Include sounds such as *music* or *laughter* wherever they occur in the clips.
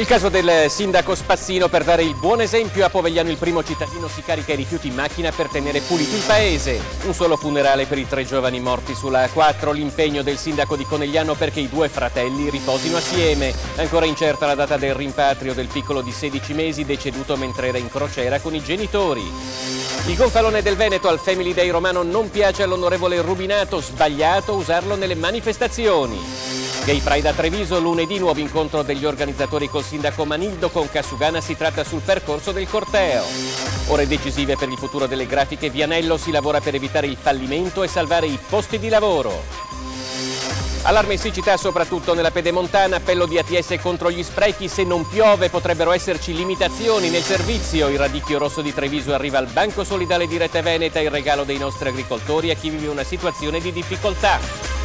Il caso del sindaco Spazzino per dare il buon esempio a Povegliano il primo cittadino si carica i rifiuti in macchina per tenere pulito il paese. Un solo funerale per i tre giovani morti sulla A4, l'impegno del sindaco di Conegliano perché i due fratelli riposino assieme. Ancora incerta la data del rimpatrio del piccolo di 16 mesi deceduto mentre era in crociera con i genitori. Il gonfalone del Veneto al Family Day romano non piace all'onorevole Rubinato, sbagliato usarlo nelle manifestazioni. Gay Pride a Treviso, lunedì nuovo incontro degli organizzatori col sindaco Manildo, con Casugana si tratta sul percorso del corteo. Ore decisive per il futuro delle grafiche, Vianello si lavora per evitare il fallimento e salvare i posti di lavoro. Allarme in siccità soprattutto nella pedemontana, appello di ATS contro gli sprechi, se non piove potrebbero esserci limitazioni nel servizio. Il radicchio rosso di Treviso arriva al Banco Solidale di Rete Veneta, il regalo dei nostri agricoltori a chi vive una situazione di difficoltà.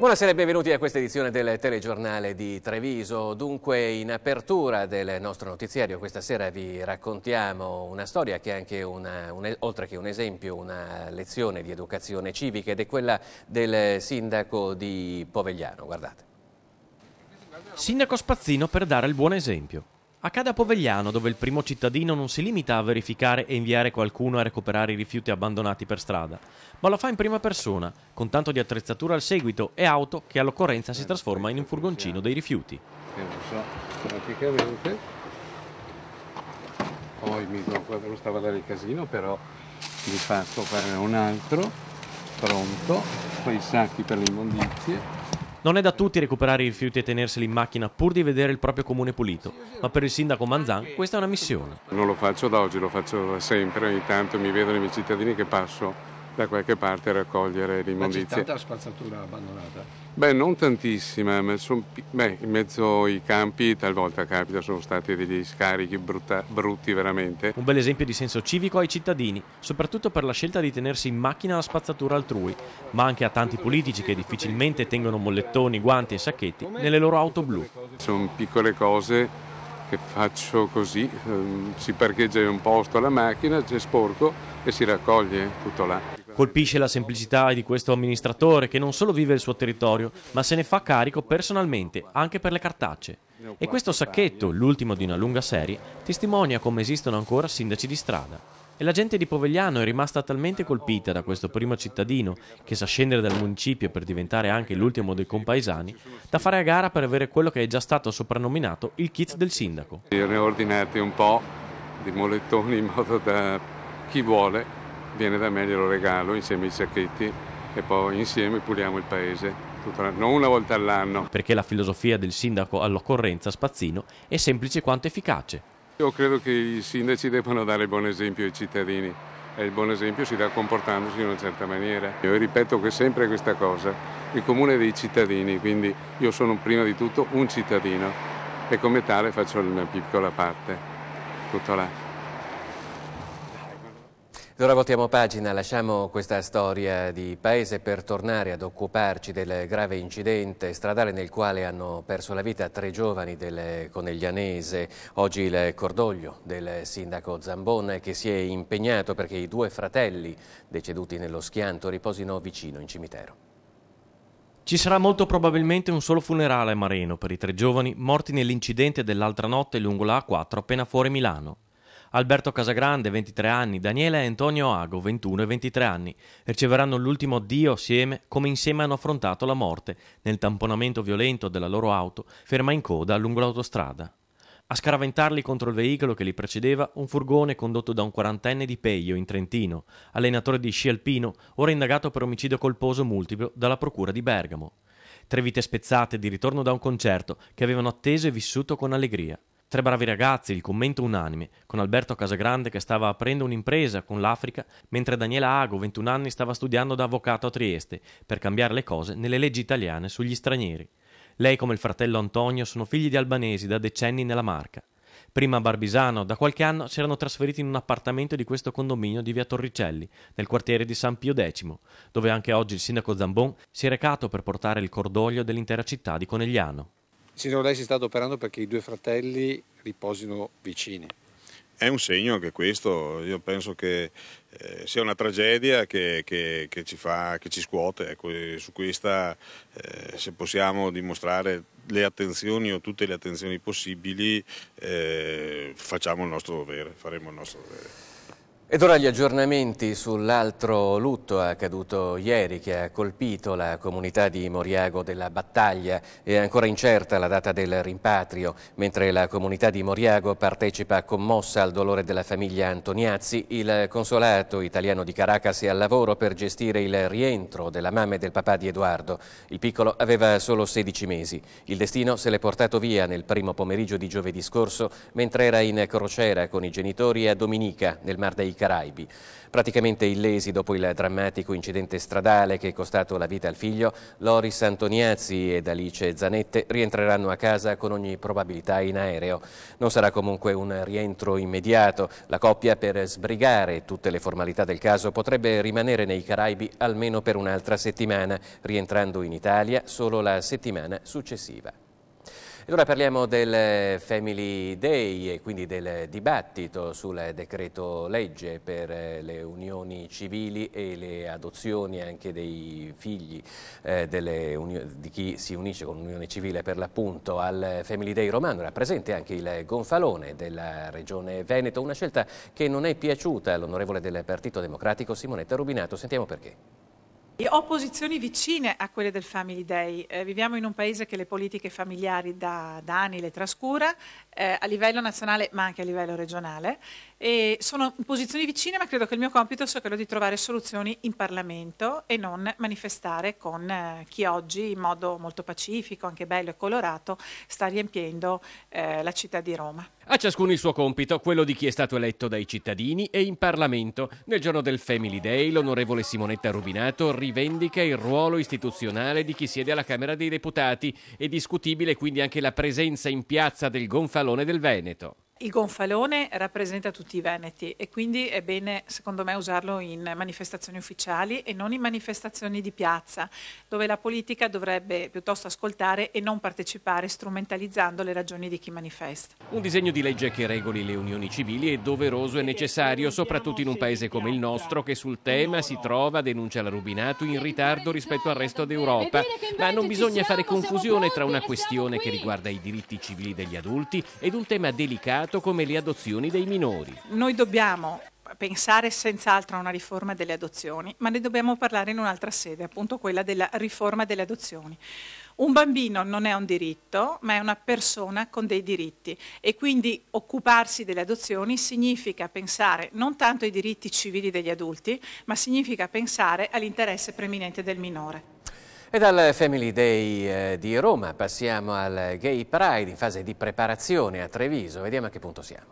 Buonasera e benvenuti a questa edizione del telegiornale di Treviso. Dunque in apertura del nostro notiziario questa sera vi raccontiamo una storia che è anche una, un, oltre che un esempio, una lezione di educazione civica ed è quella del sindaco di Povegliano. Guardate. Sindaco Spazzino per dare il buon esempio. Accade a Povegliano, dove il primo cittadino non si limita a verificare e inviare qualcuno a recuperare i rifiuti abbandonati per strada, ma lo fa in prima persona, con tanto di attrezzatura al seguito e auto che all'occorrenza si eh, trasforma in un furgoncino dei rifiuti. Che non so, praticamente, poi mi lo stava a dare il casino, però mi fatto farne un altro, pronto, poi i sacchi per le immondizie, non è da tutti recuperare i rifiuti e tenerseli in macchina pur di vedere il proprio comune pulito, ma per il sindaco Manzan questa è una missione. Non lo faccio da oggi, lo faccio da sempre, ogni tanto mi vedono i miei cittadini che passo da qualche parte raccogliere l'immondizia. Ma c'è tanta spazzatura abbandonata? Beh, non tantissima, ma son, beh, in mezzo ai campi talvolta capita, sono stati degli scarichi brutta, brutti veramente. Un bel esempio di senso civico ai cittadini, soprattutto per la scelta di tenersi in macchina la spazzatura altrui, ma anche a tanti politici che difficilmente tengono mollettoni, guanti e sacchetti nelle loro auto blu. Sono piccole cose che faccio così, ehm, si parcheggia in un posto la macchina, c'è sporco e si raccoglie eh, tutto là. Colpisce la semplicità di questo amministratore che non solo vive il suo territorio, ma se ne fa carico personalmente, anche per le cartacce. E questo sacchetto, l'ultimo di una lunga serie, testimonia come esistono ancora sindaci di strada. E la gente di Povegliano è rimasta talmente colpita da questo primo cittadino, che sa scendere dal municipio per diventare anche l'ultimo dei compaesani, da fare a gara per avere quello che è già stato soprannominato il kit del sindaco. Io Ne ho ordinati un po' di molettoni in modo da chi vuole viene da me, glielo regalo insieme ai sacchetti e poi insieme puliamo il paese. La... Non una volta all'anno. Perché la filosofia del sindaco all'occorrenza Spazzino è semplice quanto efficace. Io credo che i sindaci debbano dare il buon esempio ai cittadini e il buon esempio si dà comportandosi in una certa maniera. Io ripeto che sempre questa cosa, il comune dei cittadini, quindi io sono prima di tutto un cittadino e come tale faccio la mia piccola parte. Tutto là. Ora voltiamo pagina, lasciamo questa storia di paese per tornare ad occuparci del grave incidente stradale nel quale hanno perso la vita tre giovani del Coneglianese. Oggi il cordoglio del sindaco Zambon che si è impegnato perché i due fratelli deceduti nello schianto riposino vicino in cimitero. Ci sarà molto probabilmente un solo funerale a Mareno per i tre giovani morti nell'incidente dell'altra notte lungo la A4 appena fuori Milano. Alberto Casagrande, 23 anni, Daniele e Antonio Ago, 21 e 23 anni, riceveranno l'ultimo addio assieme come insieme hanno affrontato la morte nel tamponamento violento della loro auto ferma in coda lungo l'autostrada. A scaraventarli contro il veicolo che li precedeva, un furgone condotto da un quarantenne di Peio in Trentino, allenatore di sci alpino, ora indagato per omicidio colposo multiplo dalla procura di Bergamo. Tre vite spezzate di ritorno da un concerto che avevano atteso e vissuto con allegria. Tre bravi ragazzi, il commento unanime, con Alberto Casagrande che stava aprendo un'impresa con l'Africa, mentre Daniela Ago, 21 anni, stava studiando da avvocato a Trieste, per cambiare le cose nelle leggi italiane sugli stranieri. Lei come il fratello Antonio sono figli di albanesi da decenni nella Marca. Prima a Barbisano, da qualche anno si erano trasferiti in un appartamento di questo condominio di via Torricelli, nel quartiere di San Pio X, dove anche oggi il sindaco Zambon si è recato per portare il cordoglio dell'intera città di Conegliano. Sinora lei si sta adoperando perché i due fratelli riposino vicini. È un segno anche questo, io penso che eh, sia una tragedia che, che, che, ci, fa, che ci, scuote, ecco, su questa eh, se possiamo dimostrare le attenzioni o tutte le attenzioni possibili eh, facciamo il nostro dovere, faremo il nostro dovere. Ed ora gli aggiornamenti sull'altro lutto accaduto ieri che ha colpito la comunità di Moriago della Battaglia. È ancora incerta la data del rimpatrio, mentre la comunità di Moriago partecipa commossa al dolore della famiglia Antoniazzi. Il consolato italiano di Caracas è al lavoro per gestire il rientro della mamma e del papà di Edoardo. Il piccolo aveva solo 16 mesi. Il destino se l'è portato via nel primo pomeriggio di giovedì scorso mentre era in crociera con i genitori a Dominica, nel Mar dei Caraibi. Praticamente illesi dopo il drammatico incidente stradale che è costato la vita al figlio, Loris Antoniazzi ed Alice Zanette rientreranno a casa con ogni probabilità in aereo. Non sarà comunque un rientro immediato. La coppia, per sbrigare tutte le formalità del caso, potrebbe rimanere nei Caraibi almeno per un'altra settimana, rientrando in Italia solo la settimana successiva. Ed ora parliamo del Family Day e quindi del dibattito sul decreto legge per eh, le unioni civili e le adozioni anche dei figli eh, di chi si unisce con un'unione civile per l'appunto al Family Day romano. Era presente anche il gonfalone della regione Veneto, una scelta che non è piaciuta all'onorevole del Partito Democratico Simonetta Rubinato. Sentiamo perché e ho posizioni vicine a quelle del Family Day. Eh, viviamo in un paese che le politiche familiari da, da anni le trascura eh, a livello nazionale ma anche a livello regionale. E sono in posizioni vicine ma credo che il mio compito sia quello di trovare soluzioni in Parlamento e non manifestare con eh, chi oggi in modo molto pacifico, anche bello e colorato, sta riempiendo eh, la città di Roma. A ciascuno il suo compito, quello di chi è stato eletto dai cittadini e in Parlamento. Nel giorno del Family Day l'onorevole Simonetta Rubinato rivendica il ruolo istituzionale di chi siede alla Camera dei Deputati. È discutibile quindi anche la presenza in piazza del gonfalone Salone del Veneto il gonfalone rappresenta tutti i veneti e quindi è bene, secondo me, usarlo in manifestazioni ufficiali e non in manifestazioni di piazza, dove la politica dovrebbe piuttosto ascoltare e non partecipare strumentalizzando le ragioni di chi manifesta. Un disegno di legge che regoli le unioni civili è doveroso e necessario, soprattutto in un paese come il nostro che sul tema si trova, denuncia la Rubinato, in ritardo rispetto al resto d'Europa. Ma non bisogna fare confusione tra una questione che riguarda i diritti civili degli adulti ed un tema delicato delicato come le adozioni dei minori. Noi dobbiamo pensare senz'altro a una riforma delle adozioni, ma ne dobbiamo parlare in un'altra sede, appunto quella della riforma delle adozioni. Un bambino non è un diritto, ma è una persona con dei diritti e quindi occuparsi delle adozioni significa pensare non tanto ai diritti civili degli adulti, ma significa pensare all'interesse preminente del minore. E dal Family Day eh, di Roma passiamo al Gay Pride in fase di preparazione a Treviso. Vediamo a che punto siamo.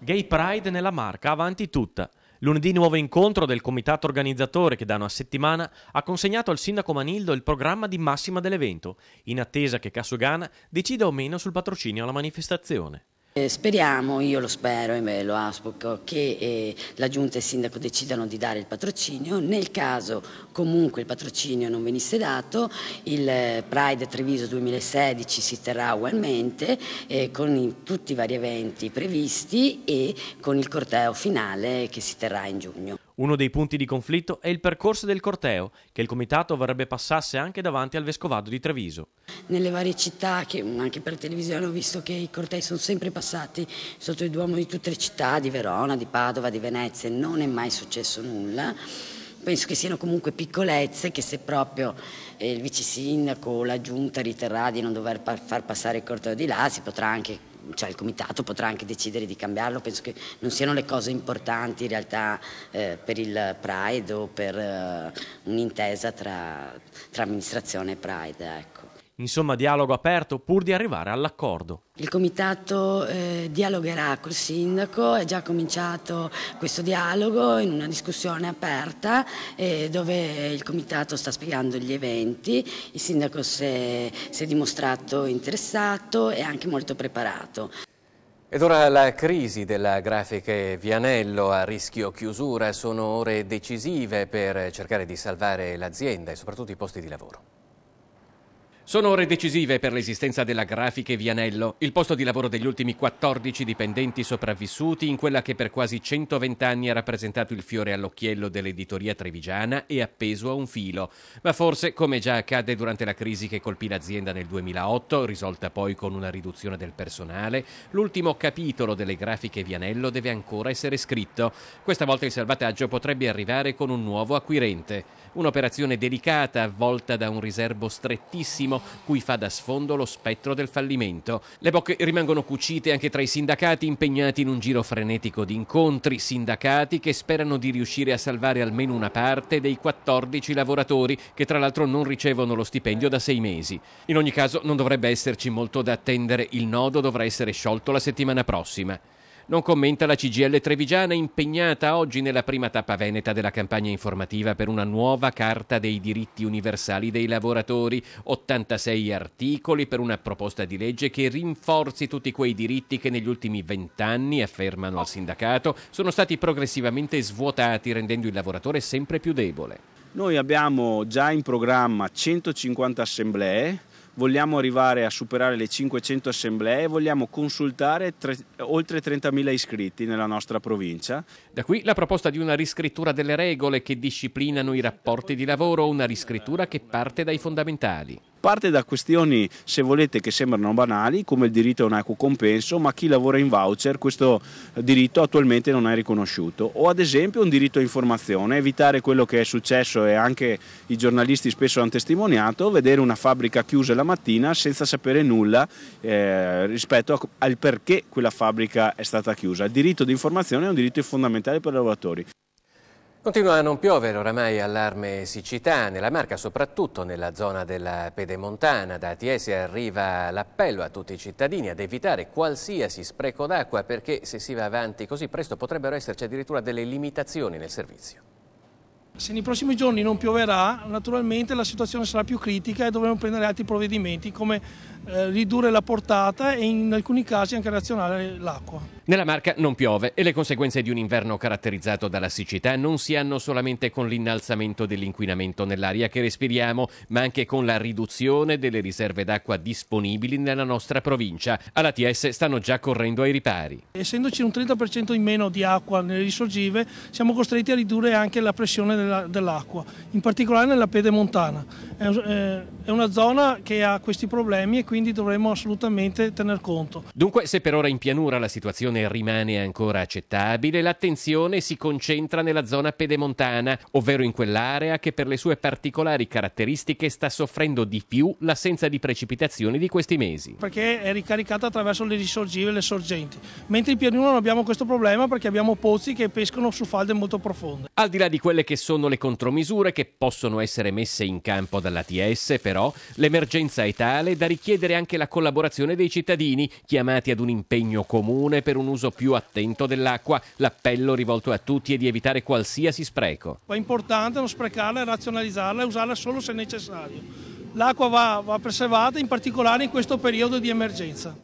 Gay Pride nella marca, avanti tutta. Lunedì nuovo incontro del comitato organizzatore che da una settimana ha consegnato al sindaco Manildo il programma di massima dell'evento, in attesa che Casogana decida o meno sul patrocinio alla manifestazione. Eh, speriamo, io lo spero e lo auspico, che eh, la Giunta e il Sindaco decidano di dare il patrocinio. Nel caso comunque il patrocinio non venisse dato, il eh, Pride Treviso 2016 si terrà ugualmente eh, con i, tutti i vari eventi previsti e con il corteo finale che si terrà in giugno. Uno dei punti di conflitto è il percorso del corteo, che il comitato vorrebbe passasse anche davanti al Vescovado di Treviso. Nelle varie città, anche per televisione ho visto che i cortei sono sempre passati sotto il Duomo di tutte le città, di Verona, di Padova, di Venezia, non è mai successo nulla. Penso che siano comunque piccolezze che se proprio eh, il vice sindaco o la giunta riterrà di non dover far passare il corteo di là si potrà anche cioè il comitato potrà anche decidere di cambiarlo, penso che non siano le cose importanti in realtà eh, per il Pride o per eh, un'intesa tra, tra, amministrazione e Pride. Ecco insomma dialogo aperto pur di arrivare all'accordo. Il comitato eh, dialogherà col sindaco, è già cominciato questo dialogo in una discussione aperta eh, dove il comitato sta spiegando gli eventi, il sindaco si è, si è dimostrato interessato e anche molto preparato. Ed ora la crisi della grafica Vianello a rischio chiusura sono ore decisive per cercare di salvare l'azienda e soprattutto i posti di lavoro. Sono ore decisive per l'esistenza della Grafiche Vianello, il posto di lavoro degli ultimi 14 dipendenti sopravvissuti in quella che per quasi 120 anni ha rappresentato il fiore all'occhiello dell'editoria trevigiana e appeso a un filo. Ma forse, come già accadde durante la crisi che colpì l'azienda nel 2008, risolta poi con una riduzione del personale, l'ultimo capitolo delle Grafiche Vianello deve ancora essere scritto. Questa volta il salvataggio potrebbe arrivare con un nuovo acquirente. Un'operazione delicata, avvolta da un riservo strettissimo populismo cui fa da sfondo lo spettro del fallimento. Le bocche rimangono cucite anche tra i sindacati impegnati in un giro frenetico di incontri, sindacati che sperano di riuscire a salvare almeno una parte dei 14 lavoratori che tra l'altro non ricevono lo stipendio da sei mesi. In ogni caso non dovrebbe esserci molto da attendere, il nodo dovrà essere sciolto la settimana prossima. Non commenta la CGL Trevigiana impegnata oggi nella prima tappa veneta della campagna informativa per una nuova Carta dei diritti universali dei lavoratori, 86 articoli per una proposta di legge che rinforzi tutti quei diritti che negli ultimi vent'anni, affermano al sindacato, sono stati progressivamente svuotati rendendo il lavoratore sempre più debole. Noi abbiamo già in programma 150 assemblee vogliamo arrivare a superare le 500 assemblee e vogliamo consultare tre, oltre 30.000 iscritti nella nostra provincia. Da qui la proposta di una riscrittura delle regole che disciplinano i rapporti di lavoro, una riscrittura che parte dai fondamentali. Parte da questioni, se volete, che sembrano banali, come il diritto a un equo compenso, ma chi lavora in voucher questo diritto attualmente non è riconosciuto. O ad esempio un diritto a informazione, evitare quello che è successo e anche i giornalisti spesso hanno testimoniato, vedere una fabbrica chiusa la mattina senza sapere nulla eh, rispetto a, al perché quella fabbrica è stata chiusa. Il diritto di informazione è un diritto fondamentale per i lavoratori. Continua a non piovere, oramai allarme siccità, nella Marca soprattutto nella zona della Pedemontana. Da ATS arriva l'appello a tutti i cittadini ad evitare qualsiasi spreco d'acqua perché se si va avanti così presto potrebbero esserci addirittura delle limitazioni nel servizio. Se nei prossimi giorni non pioverà, naturalmente la situazione sarà più critica e dovremo prendere altri provvedimenti come eh, ridurre la portata e in alcuni casi anche razionare l'acqua. Nella Marca non piove e le conseguenze di un inverno caratterizzato dalla siccità non si hanno solamente con l'innalzamento dell'inquinamento nell'aria che respiriamo, ma anche con la riduzione delle riserve d'acqua disponibili nella nostra provincia. Alla TS stanno già correndo ai ripari. Essendoci un 30% in meno di acqua nelle risorgive, siamo costretti a ridurre anche la pressione del dell'acqua, in particolare nella pedemontana. È una zona che ha questi problemi e quindi dovremmo assolutamente tener conto. Dunque, se per ora in pianura la situazione rimane ancora accettabile, l'attenzione si concentra nella zona pedemontana, ovvero in quell'area che per le sue particolari caratteristiche sta soffrendo di più l'assenza di precipitazioni di questi mesi. Perché è ricaricata attraverso le risorgive e le sorgenti, mentre in pianura non abbiamo questo problema perché abbiamo pozzi che pescano su falde molto profonde. Al di là di quelle che sono sono le contromisure che possono essere messe in campo dall'ATS, però l'emergenza è tale da richiedere anche la collaborazione dei cittadini, chiamati ad un impegno comune per un uso più attento dell'acqua. L'appello rivolto a tutti è di evitare qualsiasi spreco. È importante non sprecarla, razionalizzarla e usarla solo se necessario. L'acqua va, va preservata, in particolare in questo periodo di emergenza.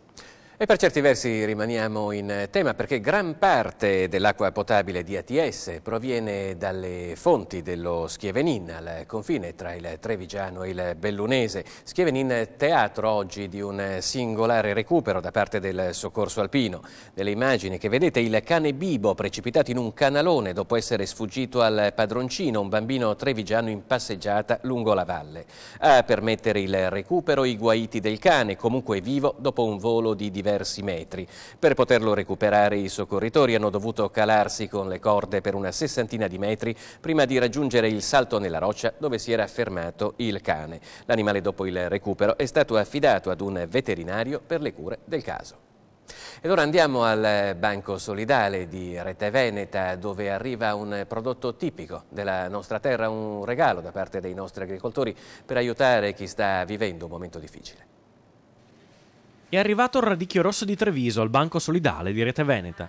E per certi versi rimaniamo in tema perché gran parte dell'acqua potabile di ATS proviene dalle fonti dello Schievenin al confine tra il Trevigiano e il Bellunese. Schievenin teatro oggi di un singolare recupero da parte del soccorso alpino. Nelle immagini che vedete il cane Bibo precipitato in un canalone dopo essere sfuggito al padroncino, un bambino trevigiano in passeggiata lungo la valle. A permettere il recupero i guaiti del cane, comunque vivo dopo un volo di diversi diversi metri. Per poterlo recuperare i soccorritori hanno dovuto calarsi con le corde per una sessantina di metri prima di raggiungere il salto nella roccia dove si era fermato il cane. L'animale dopo il recupero è stato affidato ad un veterinario per le cure del caso. Ed ora andiamo al Banco Solidale di Rete Veneta dove arriva un prodotto tipico della nostra terra, un regalo da parte dei nostri agricoltori per aiutare chi sta vivendo un momento difficile è arrivato il radicchio rosso di Treviso al Banco Solidale di Rete Veneta,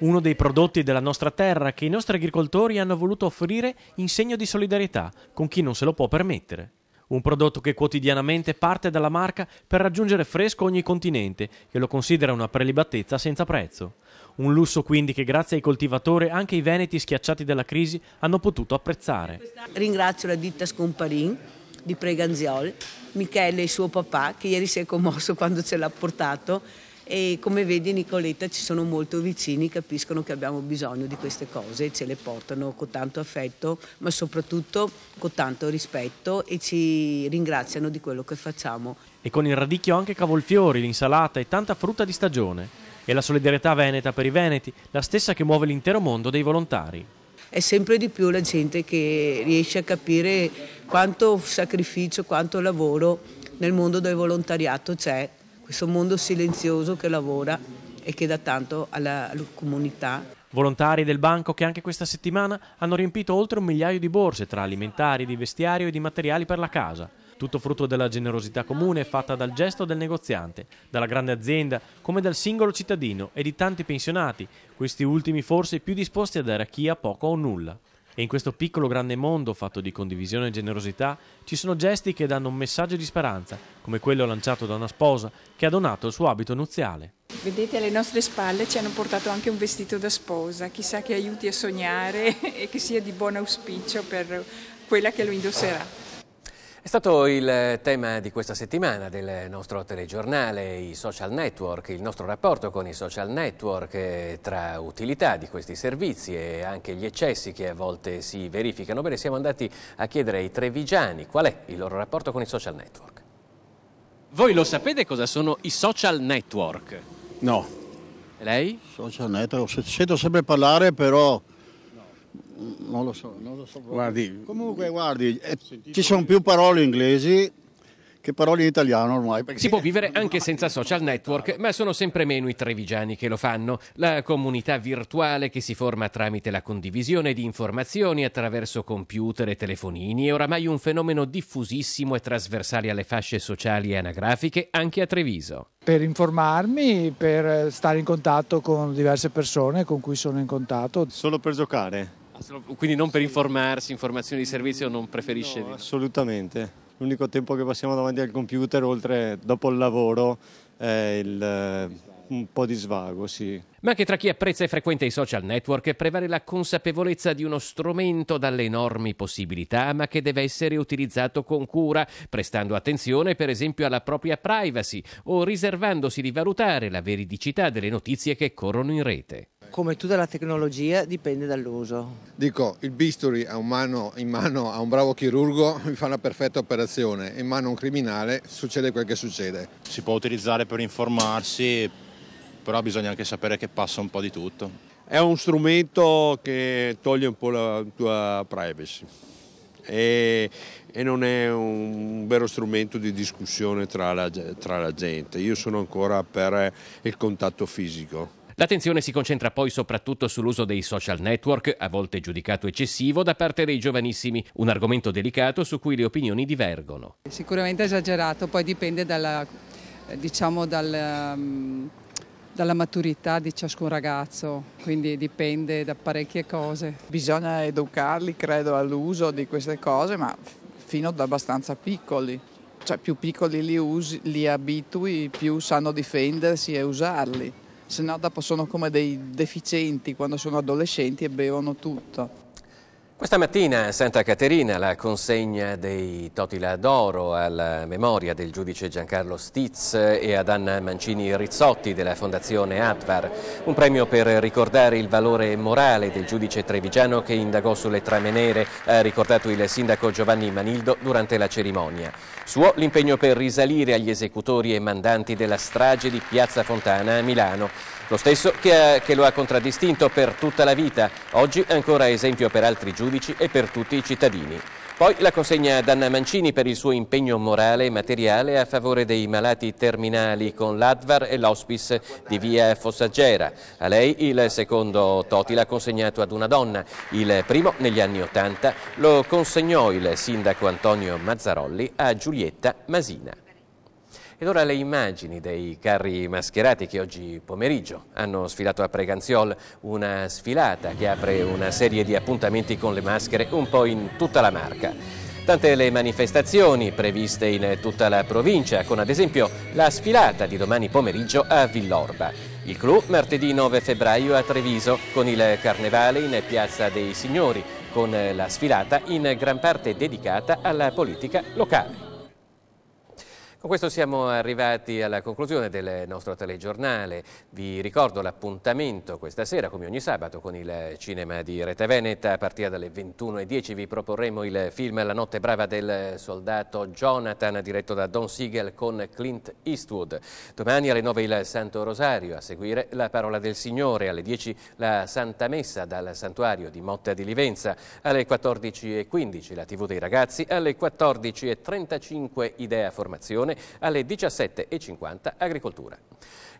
uno dei prodotti della nostra terra che i nostri agricoltori hanno voluto offrire in segno di solidarietà con chi non se lo può permettere. Un prodotto che quotidianamente parte dalla marca per raggiungere fresco ogni continente, che lo considera una prelibatezza senza prezzo. Un lusso quindi che grazie ai coltivatori anche i veneti schiacciati dalla crisi hanno potuto apprezzare. Ringrazio la ditta Scomparin di Preganziol, Michele e suo papà che ieri si è commosso *laughs* quando ce l'ha portato e come vedi Nicoletta ci sono molto vicini, capiscono che abbiamo bisogno di queste cose e ce le portano con tanto affetto ma soprattutto con tanto rispetto e ci ringraziano di quello che facciamo. E con il radicchio anche cavolfiori, l'insalata e tanta frutta di stagione. E la solidarietà veneta per i veneti, la stessa che muove l'intero mondo dei volontari è sempre di più la gente che riesce a capire quanto sacrificio, quanto lavoro nel mondo del volontariato c'è, questo mondo silenzioso che lavora e che dà tanto alla, alla comunità. Volontari del banco che anche questa settimana hanno riempito oltre un migliaio di borse tra alimentari, di vestiario e di materiali per la casa tutto frutto della generosità comune fatta dal gesto del negoziante, dalla grande azienda, come dal singolo cittadino e di tanti pensionati, questi ultimi forse più disposti a dare a chi ha poco o nulla. E in questo piccolo grande mondo fatto di condivisione e generosità ci sono gesti che danno un messaggio di speranza, come quello lanciato da una sposa che ha donato il suo abito nuziale. Vedete, alle nostre spalle ci hanno portato anche un vestito da sposa, chissà che aiuti a sognare *laughs* e che sia di buon auspicio per quella che lo indosserà. È stato il eh, tema di questa settimana del nostro telegiornale, i social network, il nostro rapporto con i social network eh, tra utilità di questi servizi e anche gli eccessi che a volte si verificano. Bene, siamo andati a chiedere ai trevigiani qual è il loro rapporto con i social network. Voi lo sapete cosa sono i social network? No. lei? Social network, sento sempre parlare però non lo so, non lo so guardi, Comunque, guardi, eh, ci sono più parole inglesi che parole in italiano ormai. Si può vivere anche senza social network, ah. ma sono sempre meno i trevigiani che lo fanno. La comunità virtuale che si forma tramite la condivisione di informazioni attraverso computer e telefonini è oramai un fenomeno diffusissimo e trasversale alle fasce sociali e anagrafiche anche a Treviso. Per informarmi, per stare in contatto con diverse persone con cui sono in contatto. Solo per giocare. Quindi non per informarsi, informazioni di servizio non preferisce? No, di... Assolutamente. L'unico tempo che passiamo davanti al computer, oltre dopo il lavoro, è il, eh, un po' di svago, sì. Ma anche tra chi apprezza e frequenta i social network prevale la consapevolezza di uno strumento dalle enormi possibilità, ma che deve essere utilizzato con cura, prestando attenzione per esempio alla propria privacy o riservandosi di valutare la veridicità delle notizie che corrono in rete come tutta la tecnologia dipende dall'uso. Dico, il bisturi a mano, in mano a un bravo chirurgo mi fa una perfetta operazione, in mano a un criminale succede quel che succede. Si può utilizzare per informarsi, però bisogna anche sapere che passa un po' di tutto. È un strumento che toglie un po' la tua privacy e, e non è un vero strumento di discussione tra la, tra la gente. Io sono ancora per il contatto fisico. L'attenzione si concentra poi soprattutto sull'uso dei social network, a volte giudicato eccessivo, da parte dei giovanissimi, un argomento delicato su cui le opinioni divergono. Sicuramente esagerato, poi dipende dalla, diciamo, dal, dalla maturità di ciascun ragazzo, quindi dipende da parecchie cose. Bisogna educarli, credo, all'uso di queste cose, ma fino ad abbastanza piccoli. Cioè più piccoli li, usi, li abitui, più sanno difendersi e usarli se no dopo sono come dei deficienti quando sono adolescenti e bevono tutto. Questa mattina a Santa Caterina la consegna dei Totila d'Oro alla memoria del giudice Giancarlo Stiz e ad Anna Mancini Rizzotti della Fondazione Atvar, un premio per ricordare il valore morale del giudice trevigiano che indagò sulle trame nere, ha ricordato il sindaco Giovanni Manildo durante la cerimonia. Suo l'impegno per risalire agli esecutori e mandanti della strage di Piazza Fontana a Milano, lo stesso che, ha, che lo ha contraddistinto per tutta la vita, oggi ancora esempio per altri giudici giudici e per tutti i cittadini. Poi la consegna ad Anna Mancini per il suo impegno morale e materiale a favore dei malati terminali con l'Advar e l'Hospice di via Fossagera. A lei il secondo Toti l'ha consegnato ad una donna. Il primo negli anni Ottanta lo consegnò il sindaco Antonio Mazzarolli a Giulietta Masina. Ed ora le immagini dei carri mascherati che oggi pomeriggio hanno sfilato a Preganziol, una sfilata che apre una serie di appuntamenti con le maschere un po' in tutta la marca. Tante le manifestazioni previste in tutta la provincia, con ad esempio la sfilata di domani pomeriggio a Villorba. Il clou martedì 9 febbraio a Treviso, con il carnevale in Piazza dei Signori, con la sfilata in gran parte dedicata alla politica locale. Con questo siamo arrivati alla conclusione del nostro telegiornale. Vi ricordo l'appuntamento questa sera, come ogni sabato, con il cinema di Rete Veneta. A partire dalle 21.10 vi proporremo il film La notte brava del soldato Jonathan, diretto da Don Siegel con Clint Eastwood. Domani alle 9 il Santo Rosario, a seguire la parola del Signore. Alle 10 la Santa Messa dal santuario di Motta di Livenza. Alle 14.15 la TV dei ragazzi. Alle 14.35 Idea Formazione trasmissione alle 17.50 Agricoltura.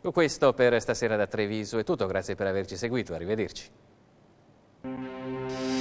Con questo per stasera da Treviso è tutto, grazie per averci seguito, arrivederci.